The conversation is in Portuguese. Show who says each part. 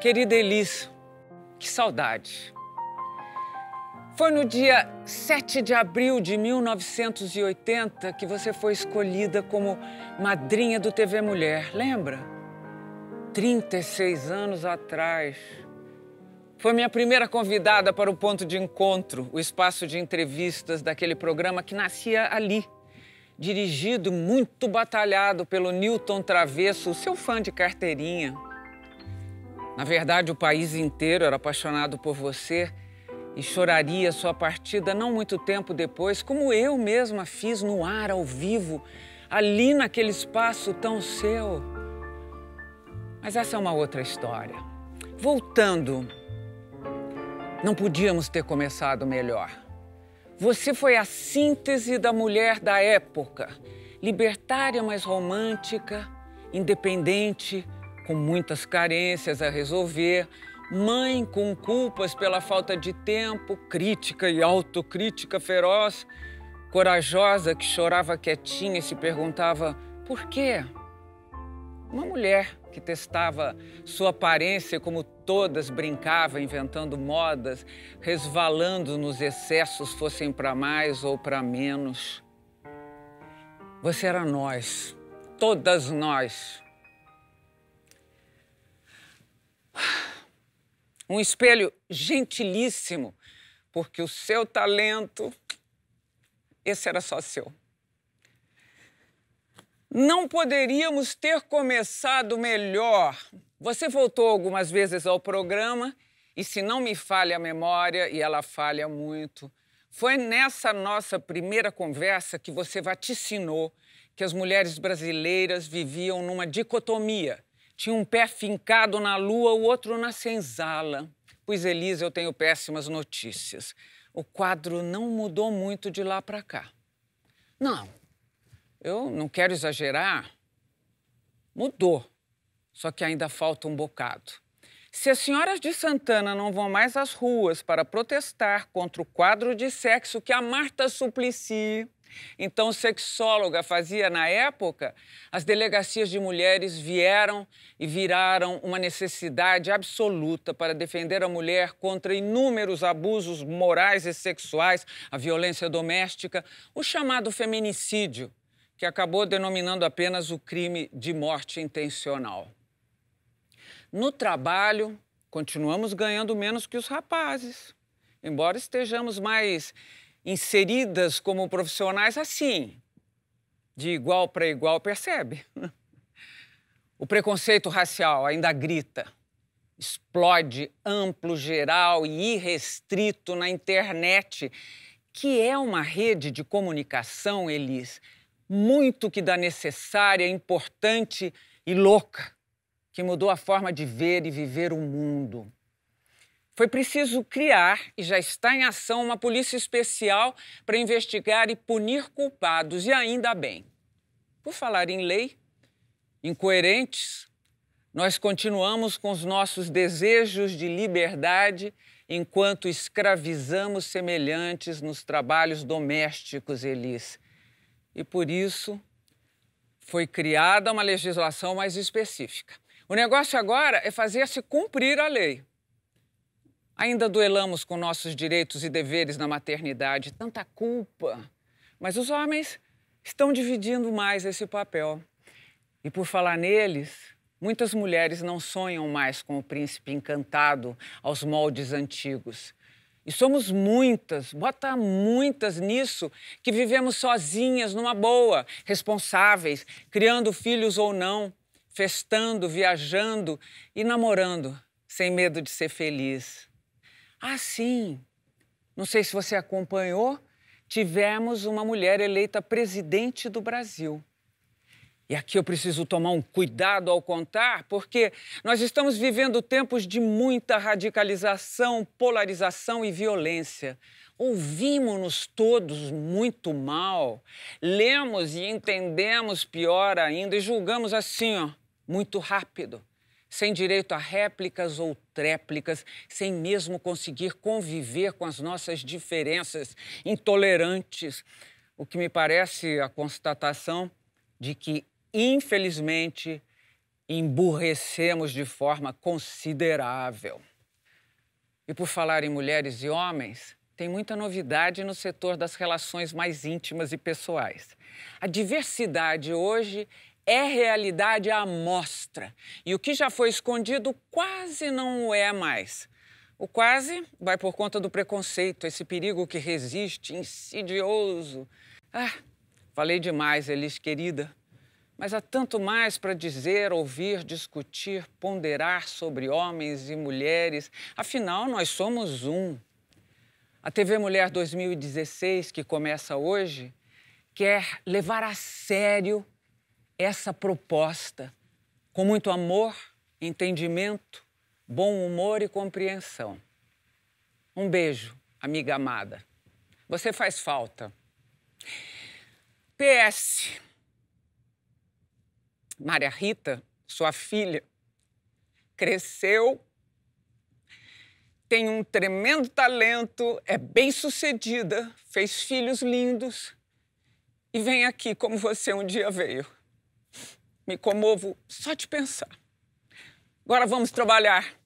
Speaker 1: Querida Elis, que saudade. Foi no dia 7 de abril de 1980 que você foi escolhida como madrinha do TV Mulher, lembra? 36 anos atrás. Foi minha primeira convidada para o ponto de encontro, o espaço de entrevistas daquele programa que nascia ali. Dirigido, muito batalhado pelo Newton Travesso, seu fã de carteirinha. Na verdade, o país inteiro era apaixonado por você e choraria sua partida não muito tempo depois, como eu mesma fiz no ar, ao vivo, ali naquele espaço tão seu. Mas essa é uma outra história. Voltando, não podíamos ter começado melhor. Você foi a síntese da mulher da época, libertária mas romântica, independente, com muitas carências a resolver, mãe com culpas pela falta de tempo, crítica e autocrítica feroz, corajosa que chorava quietinha e se perguntava por quê? Uma mulher que testava sua aparência como todas, brincava inventando modas, resvalando nos excessos, fossem para mais ou para menos. Você era nós, todas nós, Um espelho gentilíssimo, porque o seu talento, esse era só seu. Não poderíamos ter começado melhor. Você voltou algumas vezes ao programa e, se não me falha a memória, e ela falha muito, foi nessa nossa primeira conversa que você vaticinou que as mulheres brasileiras viviam numa dicotomia tinha um pé fincado na lua, o outro na senzala. Pois, Elisa, eu tenho péssimas notícias. O quadro não mudou muito de lá para cá. Não, eu não quero exagerar. Mudou, só que ainda falta um bocado. Se as senhoras de Santana não vão mais às ruas para protestar contra o quadro de sexo que a Marta Suplicy então, sexóloga fazia na época, as delegacias de mulheres vieram e viraram uma necessidade absoluta para defender a mulher contra inúmeros abusos morais e sexuais, a violência doméstica, o chamado feminicídio, que acabou denominando apenas o crime de morte intencional. No trabalho, continuamos ganhando menos que os rapazes, embora estejamos mais inseridas como profissionais assim, de igual para igual, percebe? O preconceito racial ainda grita, explode amplo, geral e irrestrito na internet, que é uma rede de comunicação, Elis, muito que dá necessária, importante e louca, que mudou a forma de ver e viver o mundo. Foi preciso criar e já está em ação uma polícia especial para investigar e punir culpados, e ainda bem. Por falar em lei, incoerentes, nós continuamos com os nossos desejos de liberdade enquanto escravizamos semelhantes nos trabalhos domésticos, Elis. E por isso foi criada uma legislação mais específica. O negócio agora é fazer-se cumprir a lei. Ainda duelamos com nossos direitos e deveres na maternidade, tanta culpa. Mas os homens estão dividindo mais esse papel. E por falar neles, muitas mulheres não sonham mais com o príncipe encantado aos moldes antigos. E somos muitas, bota muitas nisso, que vivemos sozinhas, numa boa, responsáveis, criando filhos ou não, festando, viajando e namorando, sem medo de ser feliz. Assim, sim. não sei se você acompanhou, tivemos uma mulher eleita presidente do Brasil. E aqui eu preciso tomar um cuidado ao contar, porque nós estamos vivendo tempos de muita radicalização, polarização e violência. Ouvimos-nos todos muito mal, lemos e entendemos pior ainda e julgamos assim, ó, muito rápido sem direito a réplicas ou tréplicas, sem mesmo conseguir conviver com as nossas diferenças intolerantes. O que me parece a constatação de que, infelizmente, emburrecemos de forma considerável. E por falar em mulheres e homens, tem muita novidade no setor das relações mais íntimas e pessoais. A diversidade hoje é realidade à mostra. E o que já foi escondido quase não o é mais. O quase vai por conta do preconceito, esse perigo que resiste, insidioso. Ah, falei demais, Elis querida. Mas há tanto mais para dizer, ouvir, discutir, ponderar sobre homens e mulheres. Afinal, nós somos um. A TV Mulher 2016, que começa hoje, quer levar a sério essa proposta com muito amor, entendimento, bom humor e compreensão. Um beijo, amiga amada. Você faz falta. PS. Maria Rita, sua filha, cresceu, tem um tremendo talento, é bem sucedida, fez filhos lindos e vem aqui como você um dia veio. Me comovo só de pensar. Agora vamos trabalhar.